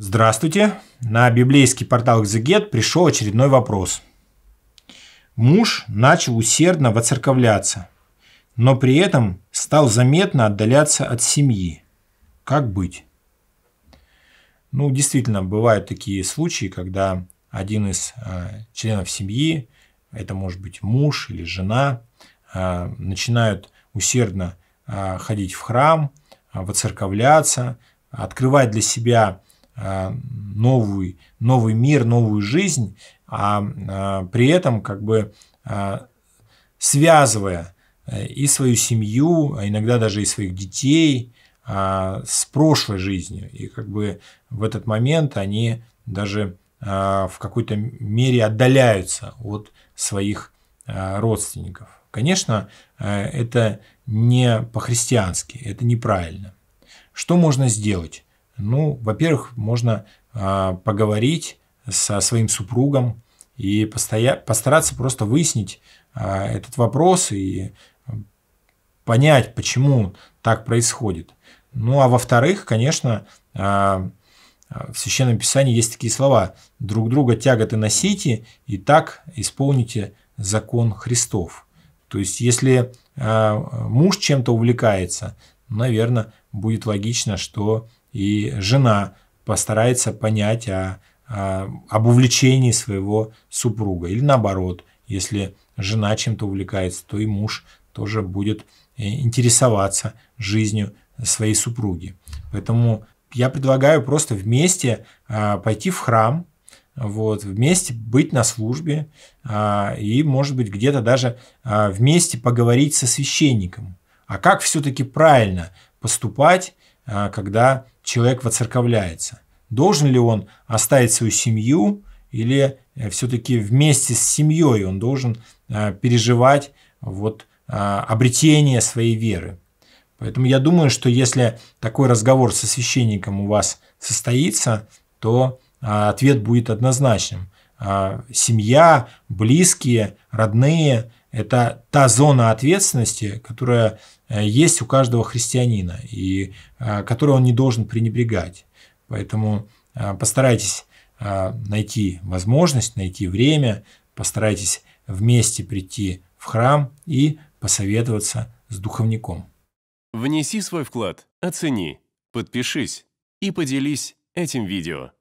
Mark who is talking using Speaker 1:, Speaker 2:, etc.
Speaker 1: Здравствуйте! На библейский портал «Экзегет» пришел очередной вопрос. Муж начал усердно воцерковляться, но при этом стал заметно отдаляться от семьи. Как быть? Ну, действительно, бывают такие случаи, когда один из э, членов семьи, это может быть муж или жена, э, начинают усердно э, ходить в храм, э, воцерковляться, открывать для себя Э, новый, новый мир, новую жизнь, а э, при этом как бы э, связывая и свою семью, а иногда даже и своих детей с прошлой жизнью. И как бы в этот момент они даже в какой-то мере отдаляются от своих родственников. Конечно, это не по-христиански, это неправильно. Что можно сделать? Ну, во-первых, можно э, поговорить со своим супругом и постоя... постараться просто выяснить э, этот вопрос и понять, почему так происходит. Ну, а во-вторых, конечно, э, в Священном Писании есть такие слова «друг друга тяготы носите, и так исполните закон Христов». То есть, если муж чем-то увлекается, наверное, будет логично, что и жена постарается понять о, об увлечении своего супруга. Или наоборот, если жена чем-то увлекается, то и муж тоже будет э, интересоваться жизнью своей супруги. Поэтому я предлагаю просто вместе а, пойти в храм, вот, вместе быть на службе а, и, может быть, где-то даже а, вместе поговорить со священником. А как все-таки правильно поступать, когда человек воцерковляется. Должен ли он оставить свою семью или э, все-таки вместе с семьей он должен э, переживать вот э, обретение своей веры. Поэтому я думаю, что если такой разговор со священником у вас состоится, то ответ будет однозначным. Семья, близкие, родные – это та зона ответственности, которая э, есть у каждого христианина и э, которую он не должен пренебрегать. Поэтому э, постарайтесь найти возможность, найти время, постарайтесь вместе прийти в храм и посоветоваться с духовником. Внеси свой вклад, оцени, подпишись и поделись этим видео.